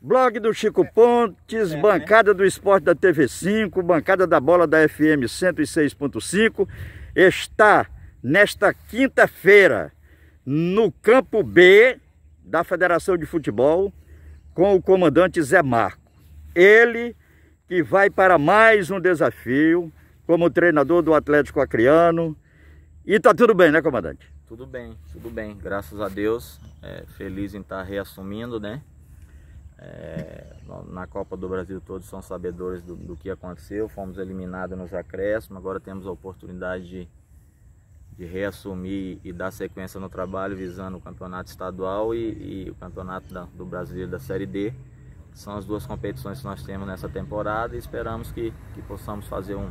Blog do Chico Pontes, é, bancada né? do esporte da TV5, bancada da bola da FM 106.5, está nesta quinta-feira no campo B da Federação de Futebol com o comandante Zé Marco. Ele que vai para mais um desafio como treinador do Atlético Acreano. E tá tudo bem, né, comandante? Tudo bem, tudo bem. Graças a Deus. É, feliz em estar tá reassumindo, né? É, na Copa do Brasil todos são sabedores do, do que aconteceu, fomos eliminados nos acréscimos, agora temos a oportunidade de, de, reassumir e dar sequência no trabalho visando o campeonato estadual e, e o campeonato da, do brasileiro da Série D. São as duas competições que nós temos nessa temporada e esperamos que, que possamos fazer um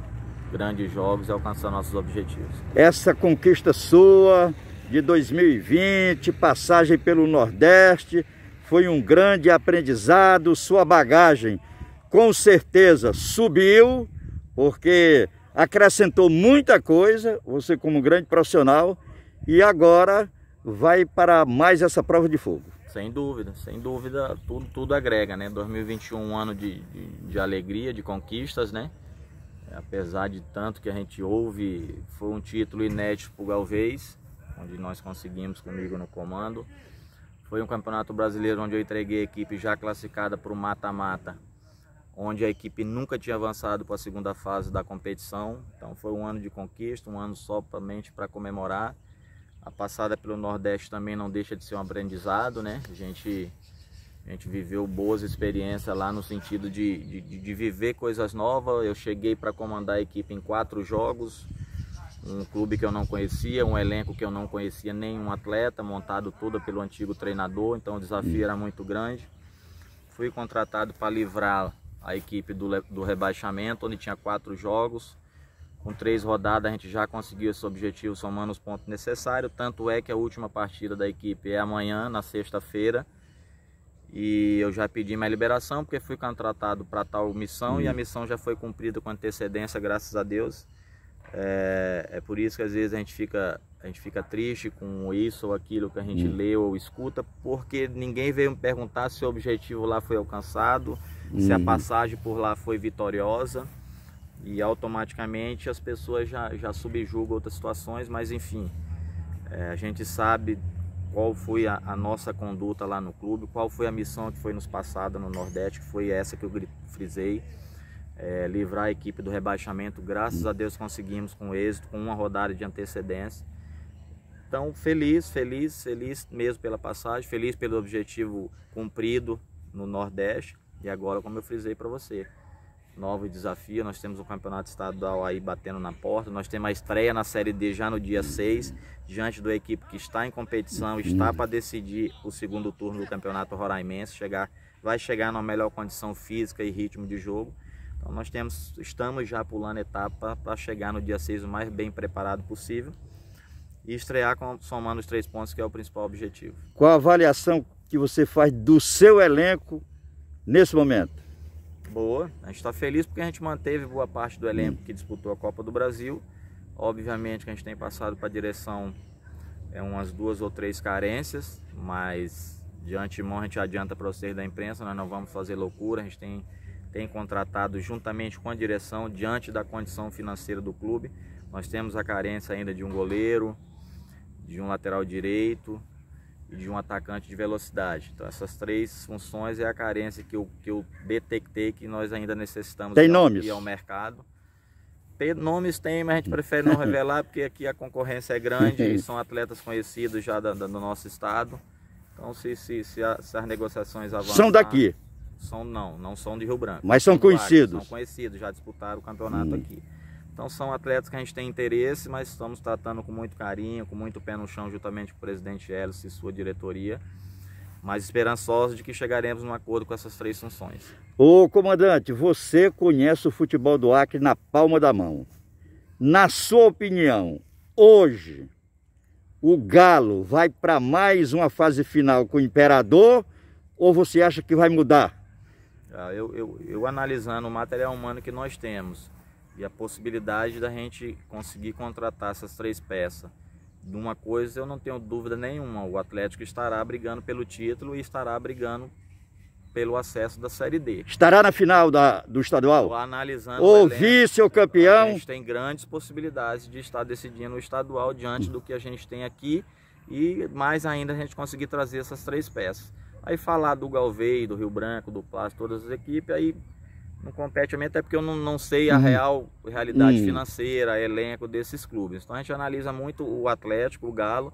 grandes jogos e alcançar nossos objetivos. Essa conquista sua de 2020, passagem pelo Nordeste, foi um grande aprendizado, sua bagagem com certeza subiu, porque acrescentou muita coisa, você como grande profissional, e agora vai para mais essa prova de fogo. Sem dúvida, sem dúvida, tudo, tudo agrega, né? 2021 um ano de, de, de alegria, de conquistas, né? Apesar de tanto que a gente ouve, foi um título inédito para o Galvez, onde nós conseguimos comigo no comando. Foi um campeonato brasileiro onde eu entreguei a equipe já classificada para o mata-mata, onde a equipe nunca tinha avançado para a segunda fase da competição. Então foi um ano de conquista, um ano só somente para comemorar. A passada pelo Nordeste também não deixa de ser um aprendizado, né? A gente a gente viveu boas experiências lá no sentido de, de, de viver coisas novas. Eu cheguei para comandar a equipe em quatro jogos um clube que eu não conhecia, um elenco que eu não conhecia nenhum atleta, montado todo pelo antigo treinador, então o desafio era muito grande. Fui contratado para livrar a equipe do, do rebaixamento, onde tinha quatro jogos. Com três rodadas a gente já conseguiu esse objetivo somando os pontos necessários. Tanto é que a última partida da equipe é amanhã, na sexta-feira. E eu já pedi minha liberação porque fui contratado para tal missão e a missão já foi cumprida com antecedência, graças a Deus. É, é, por isso que às vezes a gente fica a gente fica triste com isso ou aquilo que a gente hum. lê ou escuta, porque ninguém veio me perguntar se o objetivo lá foi alcançado, hum. se a uhum. passagem por lá foi vitoriosa. E automaticamente as pessoas já, já subjugam outras situações, mas enfim, é, a gente sabe qual foi a, a, nossa conduta lá no clube, qual foi a missão que foi nos passada no Nordeste, que foi essa que eu frisei é, livrar a equipe do rebaixamento. Graças a Deus conseguimos com êxito, com uma rodada de antecedência. Então, feliz, feliz, feliz mesmo pela passagem, feliz pelo objetivo cumprido no Nordeste. E agora, como eu frisei para você, novo desafio. Nós temos o campeonato estadual aí batendo na porta. Nós temos a estreia na Série D já no dia 6, diante da equipe que está em competição, está para decidir o segundo turno do campeonato roraimense. Chegar, vai chegar na melhor condição física e ritmo de jogo. Então nós temos, estamos já pulando etapa para chegar no dia 6 o mais bem preparado possível e estrear com, somando os três pontos, que é o principal objetivo. Qual a avaliação que você faz do seu elenco nesse momento? Boa, a gente está feliz porque a gente manteve boa parte do elenco que disputou a Copa do Brasil. Obviamente que a gente tem passado para a direção é, umas duas ou três carências, mas de antemão a gente adianta para vocês da imprensa, nós não vamos fazer loucura, a gente tem tem contratado juntamente com a direção diante da condição financeira do clube. Nós temos a carência ainda de um goleiro, de um lateral direito e de um atacante de velocidade. Então essas três funções é a carência que eu, que eu detectei que nós ainda necessitamos tem nomes. ao mercado. Tem nomes tem, mas a gente hum. prefere não revelar porque aqui a concorrência é grande e são atletas conhecidos já da, da, do nosso estado. Então se, se, se, a, se as negociações avançam... São daqui. São não, não são de Rio Branco. Mas são conhecidos. São conhecidos, já disputaram o campeonato hum. aqui. Então são atletas que a gente tem interesse, mas estamos tratando com muito carinho, com muito pé no chão, juntamente com o presidente Hélice e sua diretoria. Mas esperançosos de que chegaremos num acordo com essas três funções. Ô comandante, você conhece o futebol do Acre na palma da mão. Na sua opinião, hoje, o Galo vai para mais uma fase final com o Imperador ou você acha que vai mudar? Ah, eu, eu, eu analisando o material humano que nós temos e a possibilidade da gente conseguir contratar essas três peças de uma coisa eu não tenho dúvida nenhuma, o Atlético estará brigando pelo título e estará brigando pelo acesso da Série D. Estará na final da, do estadual? Estou analisando Ou vice-campeão? A gente tem grandes possibilidades de estar decidindo o estadual diante do que a gente tem aqui e mais ainda a gente conseguir trazer essas três peças. Aí falar do Galvei, do Rio Branco, do Plástico, todas as equipes, aí não compete a mim, até porque eu não, não sei a uhum. real realidade uhum. financeira, elenco desses clubes. Então a gente analisa muito o Atlético, o Galo,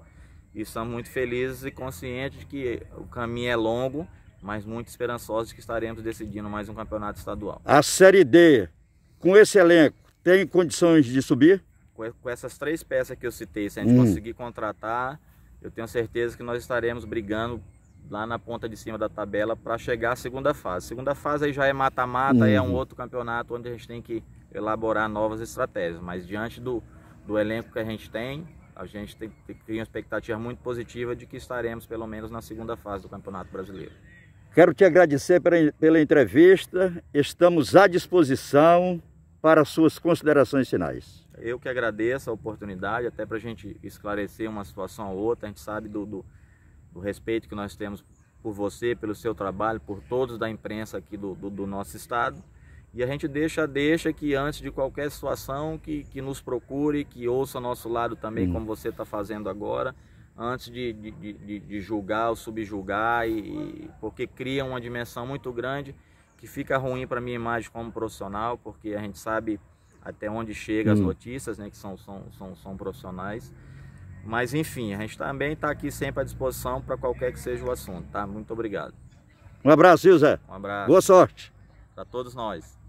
e são muito felizes e conscientes de que o caminho é longo, mas muito esperançosos de que estaremos decidindo mais um campeonato estadual. A Série D, com esse elenco, tem condições de subir? Com, essas três peças que eu citei, se a gente uhum. conseguir contratar, eu tenho certeza que nós estaremos brigando lá na ponta de cima da tabela para chegar à segunda fase. Segunda fase aí já é mata-mata, uhum. é um uhum. outro campeonato onde a gente tem que elaborar novas estratégias, mas diante do, do elenco que a gente tem, a gente tem, tem, tem uma expectativa muito positiva de que estaremos pelo menos na segunda fase do Campeonato Brasileiro. Quero te agradecer pela, pela entrevista, estamos à disposição para suas considerações finais. Eu que agradeço a oportunidade, até para a gente esclarecer uma situação ou outra, a gente sabe do, do o respeito que nós temos por você, pelo seu trabalho, por todos da imprensa aqui do, do, do nosso estado. E a gente deixa, deixa que antes de qualquer situação que, que nos procure, que ouça nosso lado também, hum. como você está fazendo agora, antes de, de, de, de julgar ou subjulgar, e, e, porque cria uma dimensão muito grande que fica ruim para minha imagem como profissional, porque a gente sabe até onde chegam hum. as notícias, né, que são, são, são, são profissionais. Mas enfim, a gente também está aqui sempre à disposição para qualquer que seja o assunto, tá? Muito obrigado. Um abraço, Zé. Um abraço. Boa sorte. Para todos nós.